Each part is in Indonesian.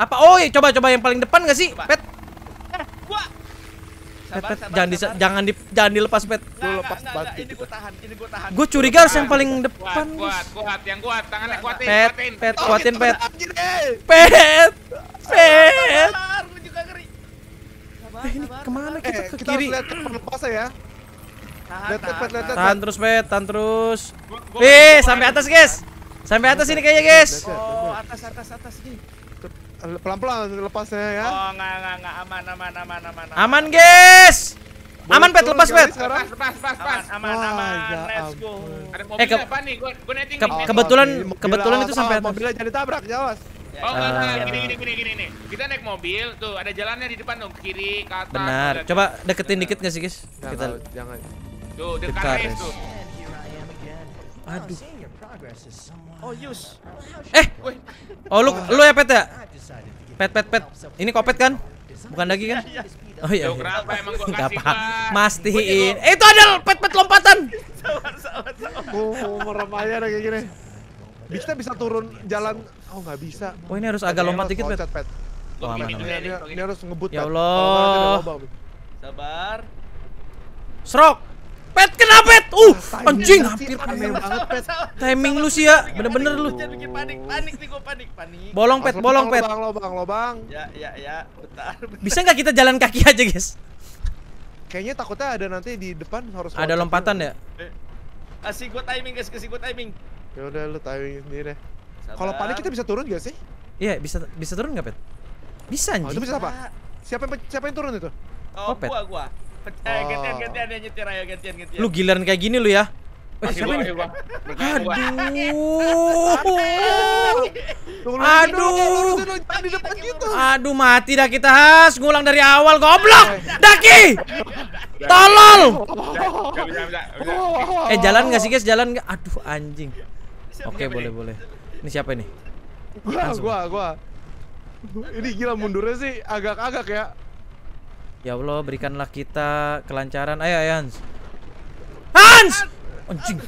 Apa? Oh, ya, coba coba yang paling depan gak sih, coba. Pet? Eh, gua. Sabar, pet, pet, sabar, jangan sabar. Di, jangan di, jangan dilepas pet. Gak, gua lepas enggak, Ini gua tahan, ini gua tahan. Gua curiga harus yang paling kuat, depan. Kuat, kuat, yang kuat, tangannya kuatin, pet, kuatin. Pet, oh, kuatin, gitu. pet. Anjir, Pet. Pet. Sabar, gua juga ngeri. eh, ini kemana kita eh, ke kita kiri? Kita lihat pelepas ya. Tahan, lihat, tahan, tahan, tahan terus, Pet, tahan terus. Eh, sampai atas, guys. Sampai atas ini kayaknya, guys. Oh, atas, atas, atas nih. Pelan-pelan lepasnya ya. Oh, enggak enggak enggak aman aman aman aman. Aman, aman guys. Boleh aman pet lepas pet. Lepas lepas lepas lepas. Aman aman. aman. Let's ya go. Ada mobil eh, ke apa nih? Gua gua netting. Ke nih, kebetulan mobil, kebetulan mobil, itu sampai atas. Mobilnya jadi tabrak, jawas. Oh, enggak, ah. enggak. Gini, gini, gini, gini, nih. Kita naik mobil, tuh ada jalannya di depan dong, kiri, ke atas. Benar. Coba deketin dikit enggak sih, guys? Kita jangan. Tuh, dekat itu. tuh. Aduh. Oh, Yus. Eh. Oh, lu lu ya, Pet ya? Pet, pet, pet. Ini kopet kan? Bukan lagi kan? Iya. Oh iya. iya. Enggak apa? Mastiin. Eh, itu ada pet pet lompatan. Sabar, sabar, sabar. Oh, kayak gini. bisa bisa turun jalan. Oh, nggak bisa. Oh, ini harus agak lompat dikit, pet. pet. Oh, aman, aman. Ini, harus ngebut. Ya Allah. Sabar. Srok. Pet kena pet. Uh, anjing hampir kena banget pet. Timing lu sih ya, bener-bener lu. Jangan bikin panik, panik nih gua panik, panik. Bolong pet, bolong pet. Lobang, lobang, lobang. Ya, ya, ya. Bentar. Bisa nggak kita jalan kaki aja, guys? Kayaknya takutnya ada nanti di depan harus Ada lompatan ya? Eh, kasih gua timing, guys, kasih gua timing. Ya udah lu timing sendiri deh. Kalau panik kita bisa turun gak sih? Iya, bisa bisa turun nggak pet? Bisa anjing. Oh, itu bisa apa? Siapa yang siapa yang turun itu? Oh, oh gua, gua gantian, oh. gantian nyetir ayo gantian, gantian. Lu giliran kayak gini lu ya. Eh, Aduh. Aduh. Aduh mati dah kita has. Ngulang dari awal goblok. Eh. Daki. Tolol. Eh jalan nggak sih guys? Jalan nggak? Aduh anjing. Oke boleh boleh. Ini siapa ini? Gua gua gua. Ini gila mundurnya sih agak-agak ya. Ya Allah, berikanlah kita kelancaran. Ayo, ayo Hans. Hans! Anjing.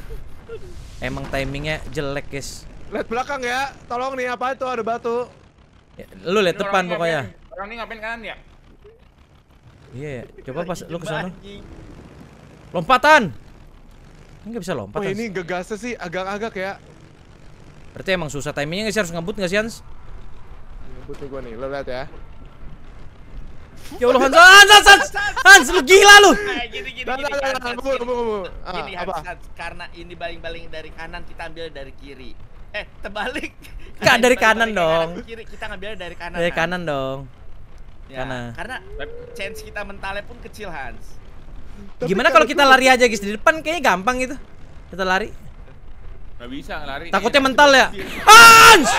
Emang timingnya jelek, guys. Lihat belakang ya. Tolong nih apa itu ada batu. Ya, lu lihat depan pokoknya. Ngapain, orang ini ngapain kanan ya? Iya, yeah, coba pas lu ke sana. Lompatan. Enggak bisa lompat. Oh, ini gegasnya sih agak-agak ya. Berarti emang susah timingnya nggak sih harus ngebut nggak sih Hans? Ngebut nih gua nih, lu lihat ya. Ya Allah Hans, Hans, Hans, Hans, Hans, lu gila lu. Nah, gini, gini, gini. Gini, Hans, karena ini baling-baling dari kanan, kita ambil dari kiri. Eh, terbalik. Kak dari kanan dong. Kiri, kita ngambil dari kanan. Dari kanan dong. Karena ya, karena chance kita mentale pun kecil Hans. Gimana kalau kita lari aja guys di depan kayaknya gampang gitu. Kita lari. Gak bisa lari. Takutnya ya, mental ya. Hans!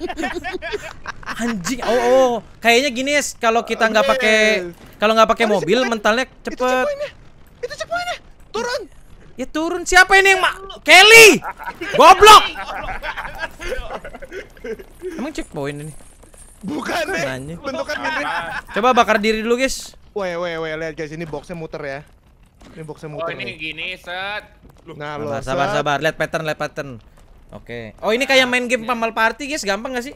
Anjing. Oh, oh. Kayaknya gini ya kalau kita nggak pakai kalau nggak pakai mobil mentalnya cepet. Itu cepoinnya. Turun. Ya turun siapa ini yang mak Kelly? Goblok. Emang checkpoint ini? Bukan deh. Bentukan ini. Coba bakar diri dulu, guys. Weh, weh, weh, lihat guys ini boxnya muter ya. Ini boxnya oh, muter. Oh, ini nih. gini, set. Loh. Nah, lo. Sabar, sabar. Lihat pattern, lihat pattern. Oke. Okay. Oh, ini kayak main game iya. pamal party, guys. Gampang gak sih?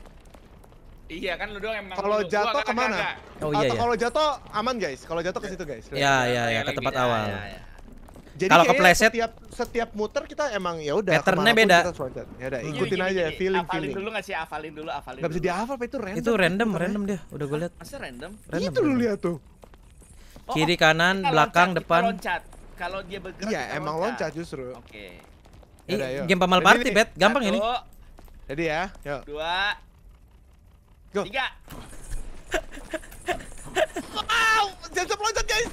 Iya kan lu doang yang menang. Kalau jatuh kemana? mana? oh iya. iya. Kalau jatuh aman guys. Kalau jatuh ke situ guys. Iya iya iya, iya ke tempat iya, awal. Ya, ya. Jadi kalau kepleset setiap setiap muter kita emang ya udah patternnya beda. Ya udah ikutin gini, aja gini, feeling afalin feeling. dulu ngasih sih afalin dulu afalin. Gak bisa dihafal itu random. Itu random random dia. Udah gue lihat. Masa random? random itu lu lihat tuh. Oh, Kiri oh, kanan, belakang, loncat, depan. loncat. Kalau dia bergerak Iya, emang loncat, loncat justru. Oke. Okay. Yaudah, game pamal party, Bet. Gampang Satu, ini. Jadi ya, yuk. Dua. Go. Tiga. wow, Zenzop loncat, guys.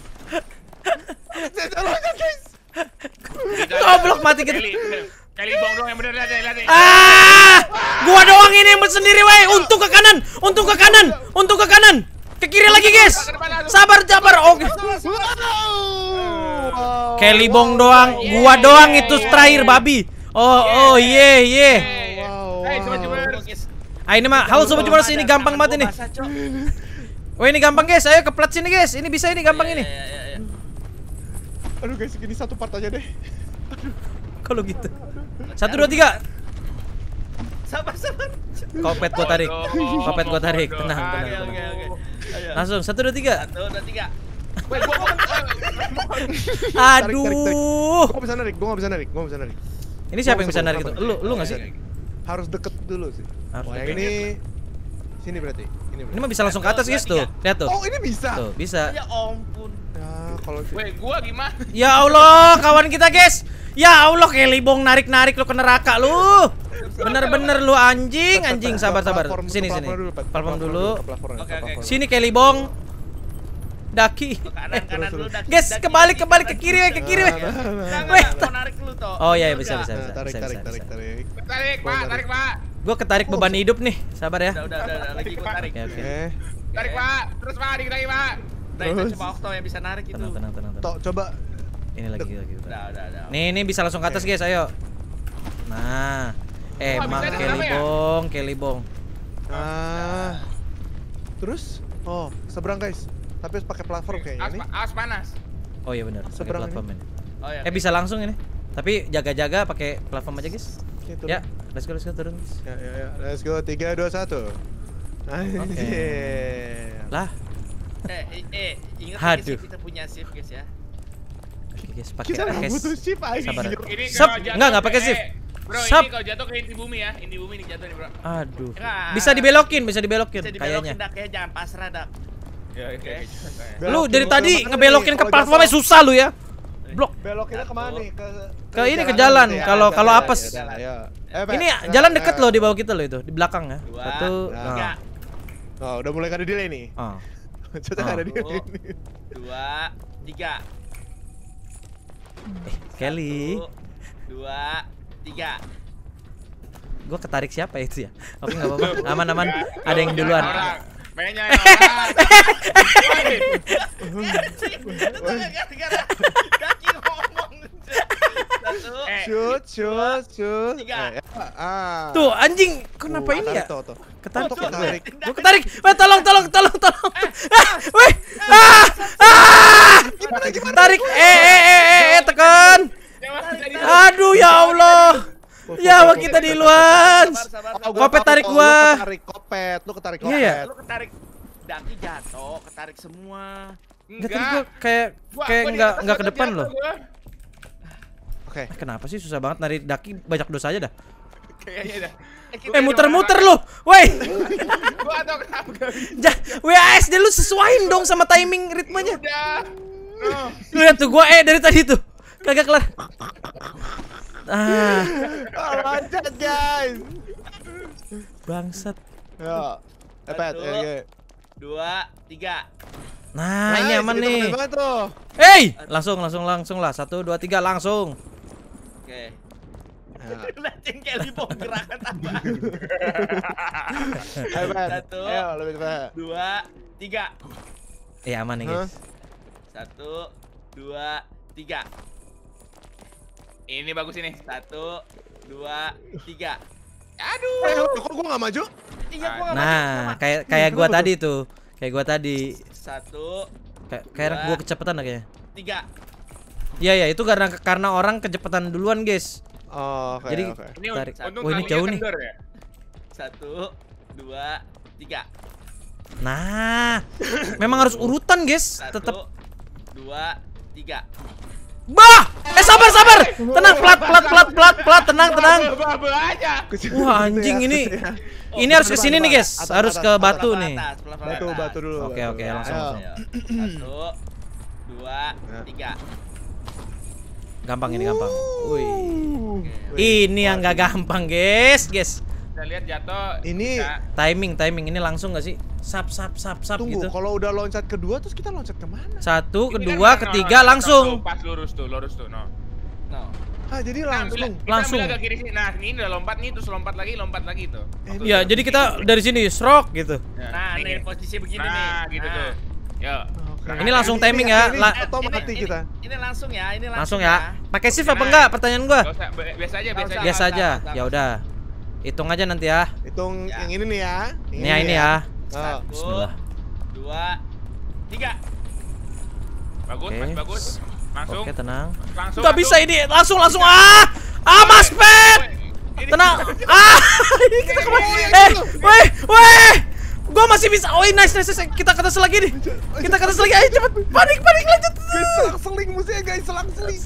Zenzop loncat, guys. Goblok mati gitu. Kali bong dong yang bener lihat lihat Ah! Gua doang ini yang sendiri, wey. Untung ke kanan, untung ke kanan, untung ke kanan. Ke kiri lagi, guys. Sabar, sabar. Oke. Oh. Kelly Bong doang, gua doang itu terakhir babi. Oh, oh, ye, ye. Ah ini mah, halo sobat jumers ini gampang banget ini. Wah ini gampang guys, ayo ke plat sini guys. Ini bisa ini gampang ini. Aduh guys, ini satu part aja deh. Kalau gitu. Satu dua tiga. Sabar sabar. Kopet gua tarik. Kopet gua tarik. tenang. tenang. Ayo. Iya. Langsung satu dua tiga. Satu dua tiga. aduh gua, Aduh. Gue bisa narik, gue gak bisa narik, gue bisa narik. Ini siapa yang bisa narik itu? Lu, lu gak sih? Harus deket dulu sih. Harus yang ini sini berarti. Ini, berarti. ini mah bisa langsung ke atas guys tuh. Lihat tuh. Oh, ini bisa. Tuh, bisa. Ya ampun. Ya, kalau gitu. Weh, gua gimana? Ya Allah, kawan kita guys. Ya Allah, kelly bong narik-narik lu ke neraka lu. Bener-bener lu anjing, anjing sabar-sabar. Sini sini. Platform dulu. Sini Kelly Bong. Daki. Guys, kebalik kebalik ke kiri ke kiri. Nah, weh, tarik nah, nah, lu toh. Oh iya, iya bisa bisa bisa. Tarik tarik tarik tarik. Tarik, Pak, tarik, Pak. Gua ketarik beban hidup nih. Sabar ya. Udah udah lagi gua tarik. Oke. Eh. Tarik, Pak. Terus, Pak, dikit lagi, Pak. Terus. Coba Okto yang bisa narik itu. Tenang, tenang, tenang. Tok, coba ini lagi lagi. Udah, Nih, ini bisa langsung ke atas, guys. Ayo. Nah. Emang eh, kelibong, ya? kelibong. Ah. Terus? Oh, seberang guys. Tapi harus pakai platform kayak ini. Awas panas. Oh iya benar. Seberang platform ini. Oh, iya, eh bisa langsung ini. Tapi jaga-jaga pakai platform aja guys. Okay, ya, let's go, let's go turun. Ya, ya, ya. Let's go. 3 2 1. Anjir. Okay. Lah. Eh, eh, ingat Haduh. kita punya shift guys ya. Oke okay, guys, pakai kita guys. butuh shift aja. Sabar. Ini enggak enggak pakai shift. Bro, Sap. ini kalau jatuh ke inti bumi ya. Inti bumi nih jatuh nih, Bro. Aduh. Ya kan? bisa dibelokin, bisa dibelokin, bisa dibelokin kayaknya. Dak, ya, jangan pasrah, Dak. Ya, oke. Okay. Okay. Lu dari tadi ngebelokin ke platformnya susah lu ya. Blok. Belokinnya mana nih? Ke, ke, ini ke jalan. Ya. Kalau kalau apes. Ya eh, ini jalan deket loh di bawah kita loh itu, di belakang ya. Satu. Nah. Oh, udah mulai ada delay nih. Oh. Ah. Coba ada ah. delay nih. Dua, tiga. Eh, Kelly. Dua, tiga gue ketarik siapa itu ya oke nggak apa-apa aman aman ada yang duluan mainnya Shoot, shoot, shoot. Tuh anjing, kenapa ini ya? Ketarik, ketarik. Ya? Gue ketarik. Wah, tolong, tolong, tolong, tolong. Wih, eh, eh, ah, eh, ah. Iya, sama kita di luar. Kopet tarik gua. Tarik kopet, lu ketarik iya, iya. kopet. Iya. Lu ketarik daki jatuh, ketarik semua. Enggak, tadi gua kayak kayak enggak enggak ke depan loh. Oke. Eh, kenapa sih susah banget narik daki banyak dosa aja dah. Kayaknya dah. Eh, eh muter-muter lu. Woi. Gua tahu kenapa. Ya, WASD lu sesuaiin dong sama timing ritmenya. Udah. Lihat tuh gua eh dari tadi tuh. Kagak kelar. Ah. Oh, guys. Bangsat. Ya. Epet, eh, eh, ya, Dua, tiga. Nah, ini aman nih. Hey, langsung, langsung, langsung lah. Satu, dua, tiga, langsung. Oke. Okay. Lacing Kelly bom gerakan apa? Satu, lebih cepat. dua, tiga. Eh aman nih guys. Satu, dua, tiga. Ini bagus ini. Satu, dua, tiga. Aduh. Eh, eh kok gua nggak maju? Iya, gua gak nah, maju. kayak kayak gua tadi tuh. Kayak gua tadi. Satu. Kay kayak gua kecepatan kayaknya. Tiga. ya iya, itu karena karena orang kecepatan duluan, guys. Oh, Jadi, Ini, tarik. Wah, oh, ini jauh kan nih. Ya? Satu, dua, tiga. Nah, memang harus urutan, guys. Tetap dua, tiga. Bah! Eh sabar sabar. Tenang plat plat plat plat plat, tenang tenang. Wah gitu ya, anjing gitu ini ya. ini harus ke sini nih guys. Harus ke batu nih. Batu batu dulu. Oke oke langsung Satu, dua, tiga. Gampang ini gampang. Wih. Ini yang gak gampang guys guys bisa lihat jatuh. Ini bisa. timing timing ini langsung gak sih? Sap sap sap sap Tunggu, gitu. kalau udah loncat kedua terus kita loncat kemana? Satu, ini kan kedua, kan ketiga no, no, langsung. No, pas lurus tuh, lurus tuh, no. No. Ah, jadi nah, langsung. Nah, kita langsung. Ke kiri sini. Nah, ini udah lompat nih terus lompat lagi, lompat lagi tuh. Eh, iya, jadi kita dari sini srok gitu. Ya. Nah, ini nih posisi begini nah, nih. Gitu nah, gitu tuh. Yo. Okay. Ini langsung ini, timing ini, ya, ya. Ini, La atau mati ini, kita. Ini, ini langsung ya, ini langsung, langsung ya. ya. Pakai shift apa nah. enggak pertanyaan gua? Biasa aja, biasa aja. Biasa aja. Ya udah. Hitung aja nanti ya. Hitung ya. yang ini nih ya. ya ini, ini, ya, ini ya. ya. Bismillah. Dua, tiga. Bagus, okay. bagus. Langsung. Oke, okay, tenang. Langsung. Gak bisa ini. Langsung, langsung. Ah! Ah, Mas Pet! Tenang. Ah! kita kemana? Eh, woi, woi! Gua masih bisa. Oh, nice, nice, nice. Kita kata lagi nih. Kita kata lagi. Ayo cepet. Panik, panik lanjut. Selang seling musuhnya, guys. Selang seling.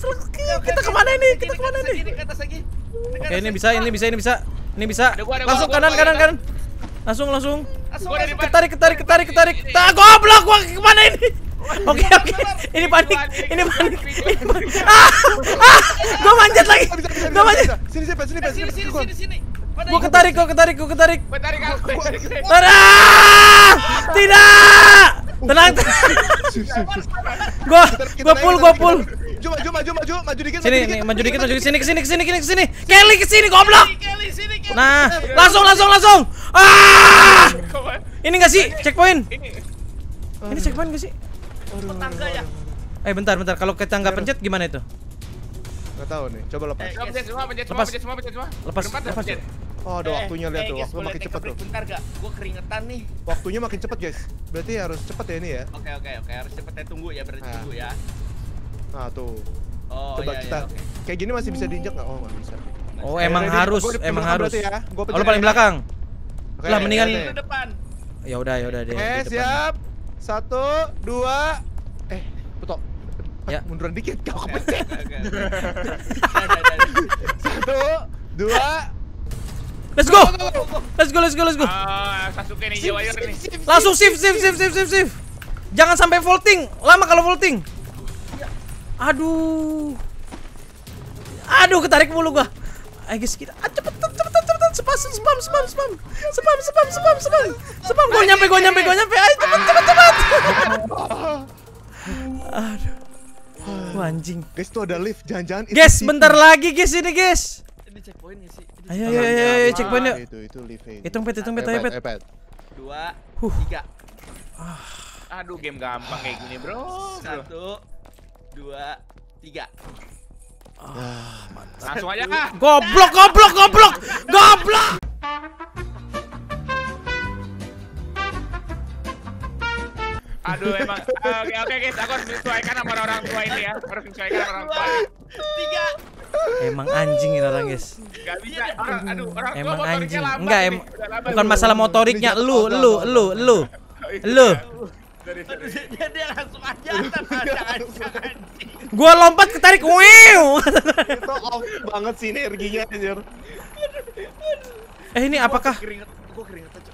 Kita kemana nih? Kita kemana nih? Oke, ini bisa, ini bisa, ini bisa. Ini bisa. Ada gua, ada langsung gua, kanan, gua, kanan, kanan. Langsung, langsung. langsung, langsung. Ketarik, ketarik, ketarik, ketarik. Tak ah, goblok gua kemana ini? Oke, oke. Okay. Ini panik. Ini panik. Ini panik. Ah! Ah! Gua manjat lagi. Gua manjat. Sini, sini, sini, sini, sini, sini, Gua ketarik, gua ketarik, gua ketarik. Ketarik aku. aku. Tidak! Uh, Tenang. Uh, uh. Gua gua pull, gua pull. Maju maju maju maju maju dikit. Sini, maju dikit, maju dikit, maju dikit sini, kesini, kesini, kesini, kesini. Kelly kesini, goblok. sini, Nah, langsung, langsung, langsung. Ah! Ini nggak sih checkpoint? Ini checkpoint nggak sih? Tangga ya. Eh bentar, bentar. Kalau ke tangga pencet gimana itu? Gak tahu nih. Coba lepas. lepas eh, semua, pencet semua, Lepas. Lepas. Oh, ya? ada eh, waktunya eh, lihat iya, tuh. Waktu makin cepet tuh. Bentar gak? Gue keringetan nih. Waktunya makin cepet, guys. Berarti harus cepet ya ini ya. Oke, oke, oke. Harus cepet ya tunggu ya, berarti nah. tunggu ya. Nah, tuh. Oh, Coba iya, kita iya, okay. kayak gini masih bisa diinjak nggak? Oh, nggak bisa. Oh, eh, emang ready. harus, gua emang harus. Ya. oh, lu paling ya. belakang. Okay, lah mendingan ya, depan. Ya udah, ya udah deh. Ya, oke, ya, siap. Satu, dua. Eh, putok Ya. Ah, munduran dikit, kau kepencet. Satu, dua, Let's go. Let's go, let's go, let's go. Ah, Sasuke nih, Langsung shift, shift, shift, shift, shift, shift. Jangan sampai vaulting. Lama kalau vaulting. Aduh. Aduh, ketarik mulu gua. Ayo guys, kita ah, cepetan cepetan cepetan spam spam spam spam spam spam spam spam spam gua nyampe gua nyampe gua nyampe. Ayo cepet cepet cepet. Aduh. Wah, anjing. Guys, tuh ada lift. Jangan-jangan Guys, bentar lagi guys ini, guys. Ini checkpoint sih. Ayo ayo ayo ayo checkpoint yuk. Itu itu lift. Hitung pet hitung pet ayo pet. Dua, tiga. Ah. Aduh, game gampang kayak gini, Bro. Satu, dua, tiga. Ah, mantap. Langsung aja kah? Goblok, goblok, goblok, goblok. Aduh emang. Oke oke guys, aku harus menyesuaikan sama orang tua ini ya. Harus menyesuaikan sama orang tua. Tiga. Emang anjing ini orang guys. Gak bisa. Orang, aduh, orang emang anjing. Enggak, em bukan masalah motoriknya lu, lu, lu, oh, iya. lu. Lu. Gua lompat ketarik. Wow. Itu off banget sih energinya anjir. Eh ini apakah Oh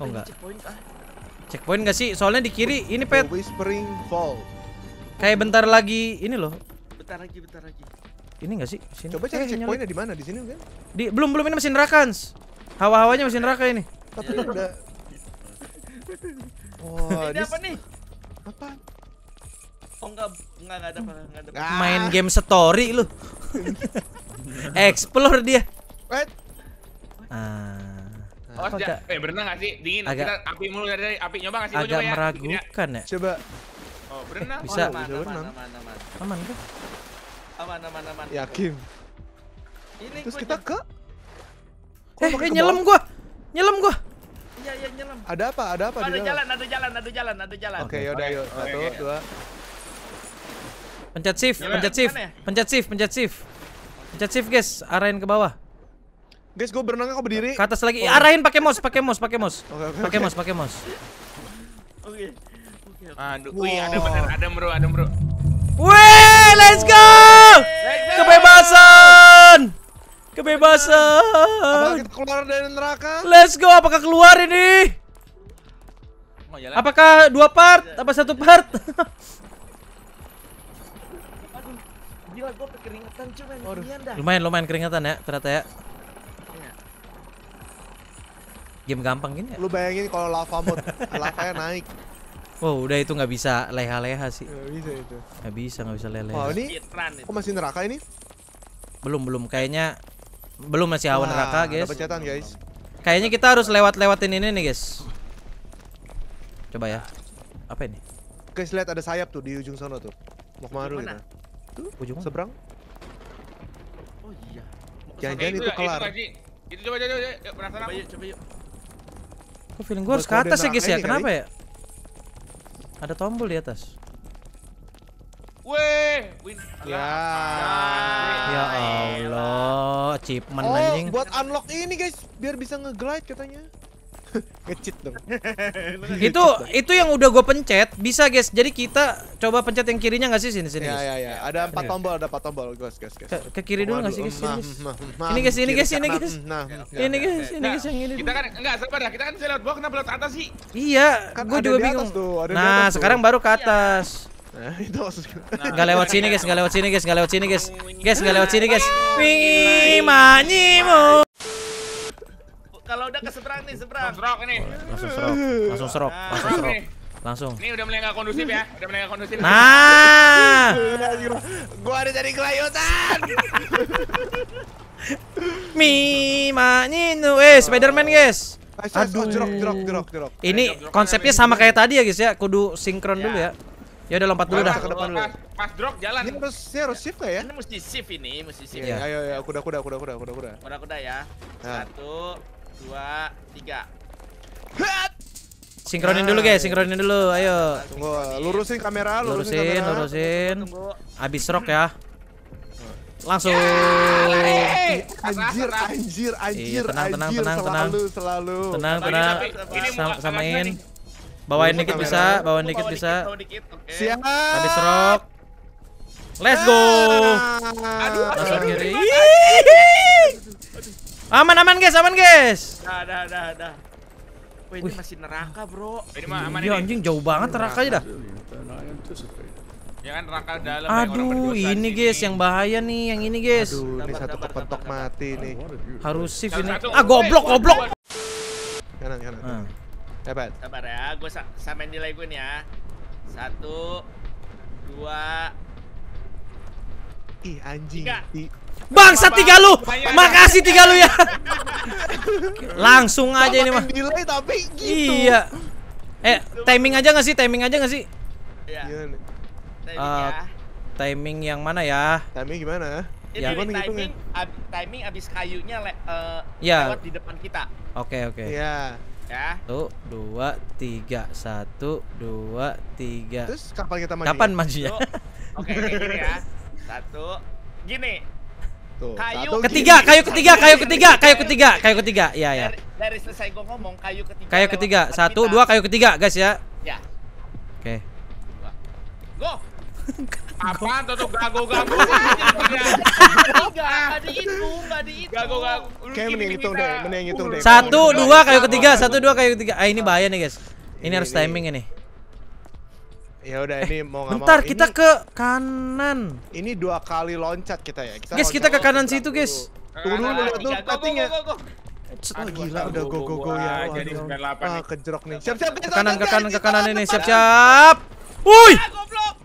enggak. Checkpoint ah. enggak sih? Soalnya di kiri ini pet. Whispering Kayak bentar lagi ini loh. Bentar lagi, bentar lagi. Ini enggak sih? Sini. Coba cari eh, checkpointnya di mana? Di sini kan? Di belum belum ini mesin rakans. Hawa-hawanya mesin raka ini. Tapi udah Oh, ini apa nih? Apa? Oh enggak, enggak, enggak ada, apa, enggak ada. Ah. Main game story lu. Explore dia. What? Ah. Awas oh, agak, eh berenang gak sih? Dingin, agak, kita api mulu ya, dari api nyoba gak sih? Agak nyoba ya? meragukan ya. Coba. Oh, berenang. Eh, bisa. Oh, aman, aman, Aman, aman, aman. Aman kan? Aman, aman, aman. Yakin. Ini Terus kita ke? Eh, Kok eh, eh nyelam gua. Nyelam gua iya iya nyelam. Ada apa? Ada apa ada jalan, jalan, ada jalan, ada jalan, ada jalan. Oke, okay, yaudah yuk. Satu, okay. dua. Pencet shift, pencet shift, pencet shift, pencet shift. Pencet shift, guys. Arahin ke bawah. Guys, gue berenang kok berdiri. Ke atas lagi. Oh. Ah, Arahin pakai mouse, pakai mouse, pakai mouse. Okay, okay, pakai okay. mouse, pakai mouse. Oke. Okay. Aduh, wow. wih ada bener, ada bro, ada bro. Wih, Let's go! Kebebasan! Kebebasan. Apakah kita keluar dari neraka? Let's go. Apakah keluar ini? Apakah dua part? Apa satu part? Aduh, Lumayan, lumayan keringetan ya ternyata ya. Iya. Game gampang gini ya? Lu bayangin kalau lava mode, lavanya naik. Wow, udah itu nggak bisa leha-leha sih. Nggak bisa itu. Nggak bisa, gak bisa leha-leha. Oh, ini kok masih neraka ini? Belum, belum. Kayaknya belum masih hawa raka guys. guys. Kayaknya kita harus lewat-lewatin ini nih, guys. Coba ya. Apa ini? Guys, lihat ada sayap tuh di ujung sana tuh. Mau kemana dulu kita? Tuh, ujung Seberang. Oh iya. Jangan-jangan itu, itu kelar. Itu, itu coba coba coba penasaran. Coba yuk, coba yuk. Kok feeling gue harus ke atas ya, guys ya? Kenapa ya? Ada tombol di atas. Weh, win. Ya. Ya Allah, achievement oh, anjing. buat unlock ini guys, biar bisa ngeglide katanya. Ngecit dong. itu itu yang udah gue pencet, bisa guys. Jadi kita coba pencet yang kirinya nggak sih sini sini. Ya ya ya, ada empat iya. tombol, ada empat tombol, guys guys guys. Ke, ke kiri dulu nggak sih guys Ini guys, ini guys, ini guys. Ini guys, nah, ini guys yang ini. Kita kan enggak sabar dah, ya. kita kan bisa lewat bawah kenapa lewat atas sih? Iya, kan gue juga bingung. Nah, sekarang baru ke iya. atas itu maksudnya. nggak lewat sini, guys. nggak lewat sini, guys. nggak lewat sini, guys. Guys, gak lewat sini, guys. Wingi mu. Kalau udah ke seberang nih, seberang. Serok ini. Langsung serok. Langsung serok. Ah. Langsung serok. Langsung. Ini udah mulai nggak kondusif ya. Udah mulai nggak kondusif. Nah. Gua ada jadi kelayutan. Mi nu, Eh, Spiderman, guys. Aduh, jerok, jerok, jerok, jerok. Ini konsepnya sama kayak tadi ya, guys ya. Kudu sinkron iya. dulu ya. Ya udah lompat dulu dah. Ke depan dulu pas drop jalan. Ini harus ya harus shift ya? Ini mesti shift ini, mesti shift. Iya, ayo ya, kuda kuda kuda kuda kuda kuda. Kuda kuda ya. Nah. Satu, dua, tiga. Sinkronin dulu guys, sinkronin dulu, ayo. Tunggu, lurusin kamera, lurusin, lurusin, Abis rock ya. Langsung. Anjir, anjir, anjir, iya, anjir. tenang, tenang, tenang, tenang. Selalu, selalu. Tenang, tenang. Samain. Bawain dikit bisa, bawain dikit bisa. Siap. Habis rock. Let's go. Aduh, kiri. Aman aman guys, aman guys. Dah dah dah Wih, ini masih neraka, Bro. Ini mah aman iya, ini. anjing jauh banget nerakanya dah. Ya kan neraka dalam ya, Aduh, ini guys yang bahaya nih, yang ini guys. Aduh, ini satu kepentok mati nih. Harus shift ini. Ah, goblok, eh, goblok. Kanan, kanan. Ah. Dapat. Sabar ya, gue sa samain nilai gue nih ya. Satu, dua, Ih anjing. Tiga. Bangsa tiga lu. Makasih tiga lu ya. Langsung aja ini mah. Nilai tapi gitu. Iya. Eh, timing aja gak sih? Timing aja gak sih? Iya. iya timing, uh, ya. timing yang mana ya? Timing gimana? Ya, Jadi timing, timing, ab, timing abis kayunya le, uh, eh, yeah. lewat di depan kita. Oke, okay, oke. Okay. Iya. Yeah. Ya. Satu, dua, tiga. Satu, dua, tiga. Terus kapan kita maju? Kapan majunya? Oke, gini ya. Satu, gini. Tuh, kayu satu, ketiga, gini. kayu ketiga, kayu ketiga, kayu ketiga, kayu ketiga. Iya, ya. Dari, selesai gue ngomong kayu ketiga. Kayu ketiga. Satu, kita. dua, kayu ketiga, guys ya. Ya. Oke. Okay. Go. Apaan tuh gago-gago Enggak, dihitung, enggak dihitung. Enggak, gua Kayak mending hitung deh, mending hitung deh. Satu, dua, kayu ketiga, satu, dua, kayu ketiga. Ah, ini nah. bahaya nih, guys. Ini, harus timing ini. Ya udah ini eh, mau nggak mau. Bentar, kita ke kanan. Ini dua kali loncat kita ya. Kita guys, kita ke kanan situ, guys. Tunggu dulu, lihat dulu cuttingnya. Oh gila, udah go go go ya. Jadi 98 nih. Ah, kejerok nih. Siap-siap, ke kanan, ke kanan, ke kanan ini. Siap-siap. Woi! Ah, goblok.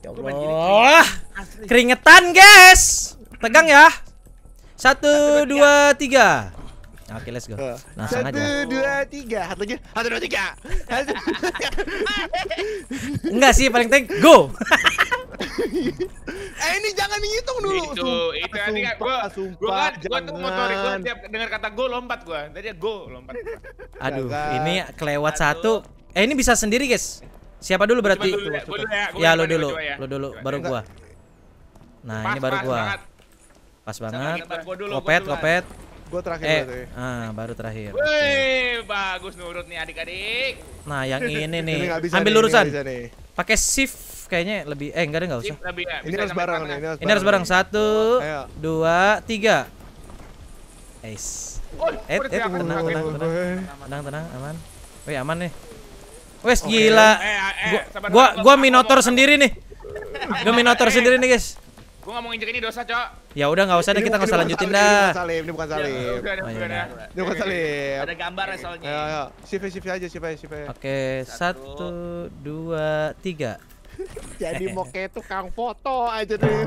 Ya Allah. Keringetan, guys. Tegang ya. Satu, dua, tiga. Oke, let's go. Langsung satu, aja. Satu, dua, tiga. Satu dua, tiga. Enggak sih, paling penting go. eh ini jangan dihitung dulu. Itu, sumpah, itu nanti kan gua sumpah, gua kan gua tuh motorik gua tiap dengar kata go lompat gua. Tadi go lompat. Aduh, ini kelewat satu. Eh ini bisa sendiri, guys. Siapa dulu berarti? Dulu, ya, dulu ya. Gua ya lo dulu, ya. lo dulu, baru gua. Nah pas, ini baru pas, gua. Banget. Pas banget. Kopet, kopet. Gua terakhir eh, Ah, baru terakhir. Wih, bagus nurut nih adik-adik. Nah, yang ini nih. Ambil lurusan. Pakai shift kayaknya lebih eh enggak deh enggak usah. Lebih, ya. Ini harus bareng nih, ya? ini harus bareng. Satu, dua, tiga. Ace. Eh, eh, tenang, tenang, tenang, tenang, aman. Wih, aman nih. Wes okay. gila. Eh, eh, eh gua, gua, gua minotor sendiri nih. Gua minotor sendiri nih, guys. Gua nggak mau ini dosa, Cok. Ya udah nggak usah deh, kita nggak usah lanjutin dah. Ini bukan Salim, ya oh, iya. ini bukan Salim. Ini bukan Salim. Ada gambar ya soalnya. Ayo, ayo. Shift, shift aja, shift aja, shift Oke, satu, dua, tiga. Jadi mau kayak tukang foto aja tuh.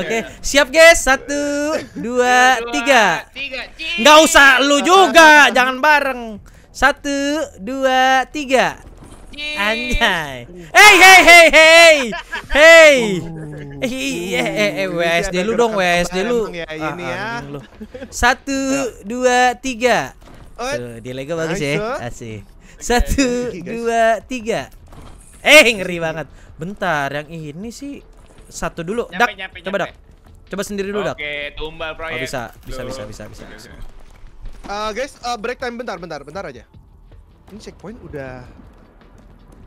Oke, siap guys. Satu, dua, tiga. Tiga. Nggak usah lu juga, jangan bareng. Satu, dua, tiga. Anjay. Hey, hey, hey, hey. Hey. Oh. Eh, eh, eh, WSD lu dong, WSD lu. Ya, ini ah, ah, ya. Satu, ya. dua, tiga. Tuh, di Lego bagus ya. Asik. Satu, dua, tiga. Eh, ngeri banget. Bentar, yang ini sih satu dulu. Dak, coba dak. Coba sendiri dulu dak. Oke, tumbal oh, proyek. Oh, bisa, bisa, bisa, bisa. bisa. Uh, guys, uh, break time bentar, bentar, bentar aja. Ini checkpoint udah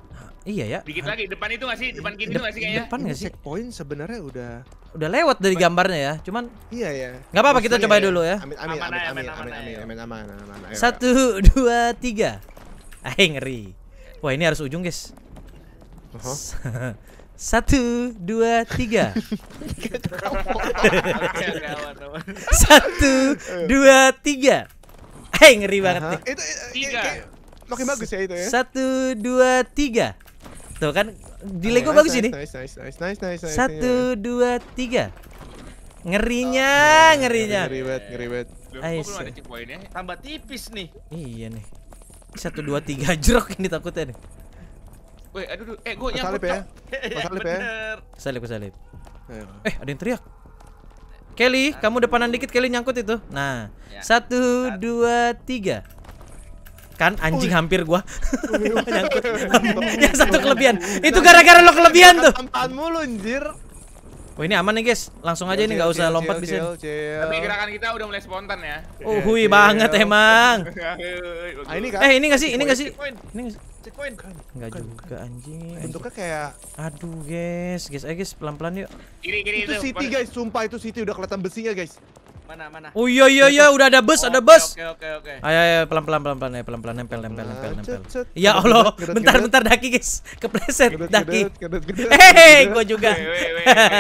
Hah, Iya ya. Dikit lagi depan itu nggak sih? Depan kiri iya, itu nggak sih kayaknya? Depan nggak sih? Checkpoint sebenarnya udah udah lewat dari gambarnya ya. Cuman Iya ya. Gak apa-apa kita coba iya, dulu ya. Amin amin amin amin amin amin amin amin amin, Satu dua tiga. Ah, ngeri. Wah ini harus ujung guys. Uh-huh. Satu dua tiga. Satu dua tiga. Eh hey, ngeri banget uh -huh. nih. Itu eh, eh, tiga. Makin bagus ya itu ya. Satu dua tiga. Tuh kan di Lego oh, nice, bagus nice, ini. Nice, nice, nice, nice, nice, Satu yeah. dua tiga. Ngerinya, oh, okay. ngerinya. Ngeri banget, ngeri banget. belum ada checkpointnya. Tambah tipis nih. Iya nih. Satu dua tiga jerok ini takutnya nih. Woi, aduh, aduh, eh gue nyangkut. Salib ya. Salib ya. Salib, salib. Eh, ada yang teriak. Kelly, satu, kamu depanan dikit Kelly nyangkut itu. Nah, ya. satu, satu, dua, tiga. Kan anjing Uy. hampir gua. nyangkut. ya satu kelebihan. Itu gara-gara lo kelebihan tuh. Tampan mulu anjir. Oh ini aman nih guys, langsung aja ini nggak usah lompat bisa. Tapi gerakan kita udah mulai spontan ya. Oh iya, hui iya. banget emang. Iya, ah, eh ini nggak sih, ini nggak sih, ini nggak sih. Checkpoint. Kan, juga kan. anjing. Bentuknya kayak. Aduh guys, guys, guys pelan pelan yuk. Ini ini itu. Itu city guys, sumpah itu city udah kelihatan besinya guys. Mana mana? Oh iya iya iya udah ada bus, oh, ada bus. Oke oke oke. Ayo ayo pelan-pelan pelan-pelan ya, pelan-pelan nempel nempel nempel ah, nempel. Ya Allah, bentar bentar daki guys. Kepleset daki. Hei, gua juga.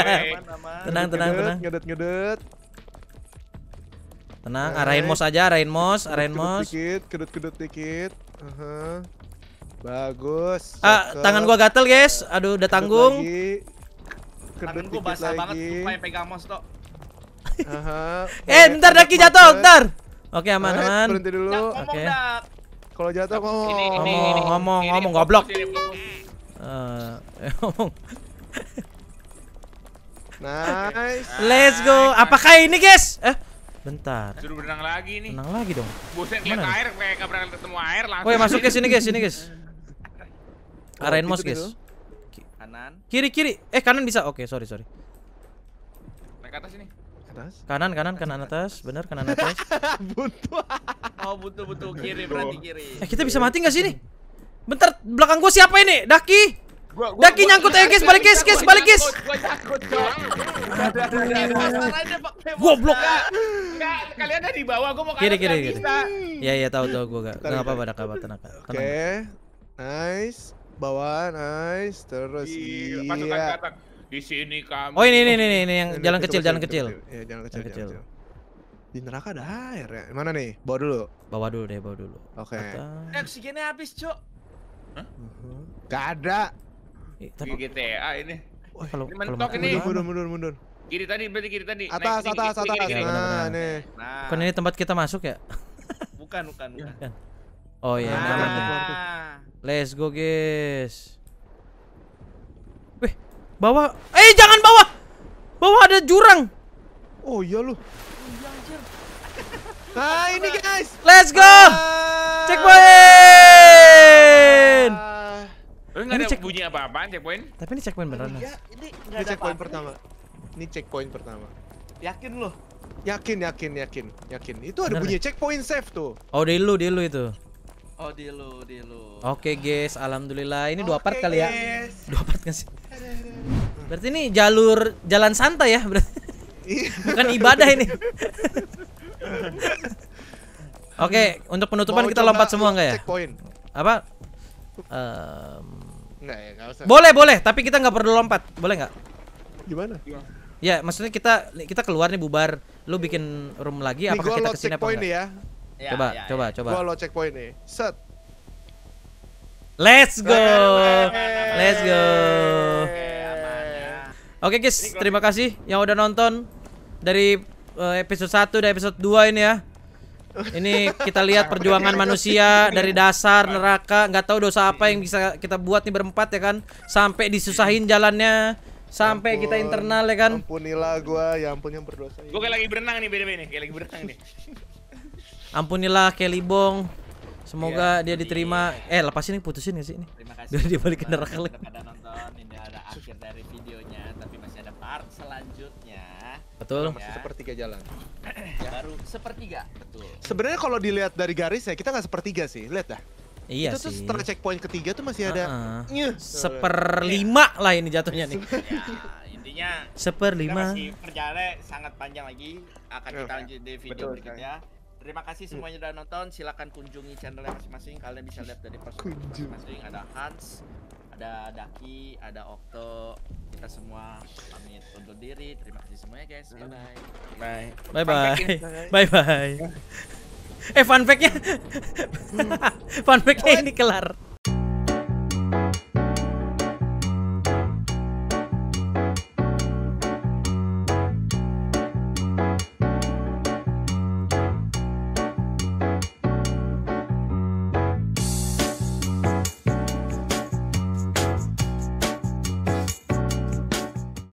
Tenang tenang tenang. Ngedet ngedet. Tenang, arahin eh. mos aja, arahin mos, arahin mos. sedikit kedut-kedut dikit. Heeh. Uh-huh. Bagus. Ah, tangan gua gatel, guys. Aduh, udah tanggung. Tangan gua basah banget, lupa pegang mos, tuh eh, bentar daki jatuh, bentar. Oke, aman, aman. Berhenti dulu. Oke. Kalau jatuh ngomong. Ini, ini, ngomong, ngomong, ini, ngomong goblok. Eh, ngomong. Nice. Let's go. Apakah ini, guys? Eh, bentar. Suruh berenang lagi nih. Berenang lagi dong. bosen lihat air kayak keberangan ketemu air langsung. Woi, masuk ke sini, guys, sini, guys. Arahin gitu mos, guys. Kanan. Kiri, kiri. Eh, kanan bisa. Oke, sorry, sorry. Naik ke atas sini atas. Kanan kanan kanan atas, bener kanan atas. buntu. oh buntu buntu kiri berarti kiri. Eh kita bisa mati nggak sih Bentar belakang gua siapa ini? Daki. Gua, gua, Daki gua, nyangkut ya guys, balik guys, guys, balik guys. Goblok. Enggak, kalian ada di bawah, gua mau kiri kiri kiri. Iya iya tahu tahu gua enggak. Enggak apa-apa, enggak apa-apa, tenang. Oke. Nice. Bawah, nice. Terus iya. Masukkan iya. Di sini kamu Oh ini ini oh, ini, ini yang ini, jalan, kecil, kecil, jalan kecil, Iya, jalan kecil, jalan kecil. kecil. Di neraka ada air ya? Mana nih? Bawa dulu. Bawa dulu deh, bawa dulu. Oke. Okay. Oksigennya habis, Cok. Hah? Uh-huh. Gak ada. Tapi GTA ini. Wah, kalau, mentok ini. Mundur, mundur, mundur. Kiri tadi berarti kiri tadi. Atas, Naik, atas, kiri, atas. Kiri, kiri, kiri. Nah, nih. Nah. Bukan ini tempat kita masuk ya? bukan, bukan, bukan. Oh iya, nah. nah. Let's go, guys. Bawa. Eh, jangan bawa. Bawa ada jurang. Oh iya lu. Nah ini guys. Let's go. Ah. Checkpoint. Ah. Ini cek bunyi apa-apaan checkpoint? Tapi ini checkpoint beneran. Iya, ini ini checkpoint pertama. Ini checkpoint pertama. Yakin loh. Yakin, yakin, yakin, yakin. Itu ada bunyi ya? checkpoint save tuh. Oh, di lu, di lu itu. Oh, di lu, di lu. Oke, okay, guys, alhamdulillah. Ini okay, ya. dua part kali guys. ya. Dua part kan sih? Berarti ini jalur jalan santai ya, berarti. Bukan ibadah ini. Oke, okay, untuk penutupan Mau kita lompat semua enggak ya? Checkpoint. Apa? Um, Nggak ya, nggak usah. Boleh, boleh, tapi kita nggak perlu lompat. Boleh nggak? Gimana? Ya, maksudnya kita kita keluar nih bubar. Lu bikin room lagi apa apakah kita sini apa enggak? Ya. ya. Coba, ya, coba, ya. coba. Gua lo checkpoint nih. Set. Let's go. Let's go. Oke guys, terima kasih yang udah nonton dari eh, episode 1 dan episode 2 ini ya. Ini kita lihat perjuangan manusia dari dasar neraka, nggak tahu dosa apa yang bisa kita buat nih berempat ya kan, sampai disusahin jalannya, sampai ya ampun, kita internal ya kan. Ampunilah gua, ya ampun yang berdosa. Ya. Gua kayak lagi berenang nih beda-beda nih, kayak lagi berenang nih. ampunilah Kelly Bong. Semoga ya, dia diterima. Ini, eh, lepasin nih, putusin ya sih ini? Terima kasih. Dia balik ke neraka lagi. Ada nonton, ini ada akhir dari part selanjutnya. Betul. Ya. Masih sepertiga jalan. ya. Baru sepertiga, betul. Sebenarnya kalau dilihat dari garis ya kita nggak sepertiga sih, lihat dah. Iya itu sih. tuh setelah checkpoint ketiga tuh masih ada uh -uh. seperlima iya. lah ini jatuhnya nih. ya, intinya seperlima. perjalanan sangat panjang lagi akan kita lanjut di video Betul, berikutnya. Terima kasih iya. semuanya sudah nonton. Silahkan kunjungi channel yang masing-masing. Kalian bisa lihat dari personal masing-masing ada Hans, ada Daki, ada Okto, kita semua pamit undur diri. Terima kasih semuanya guys. Bye bye. Bye bye. Bye bye. eh fun fact-nya. fun fact-nya ini kelar.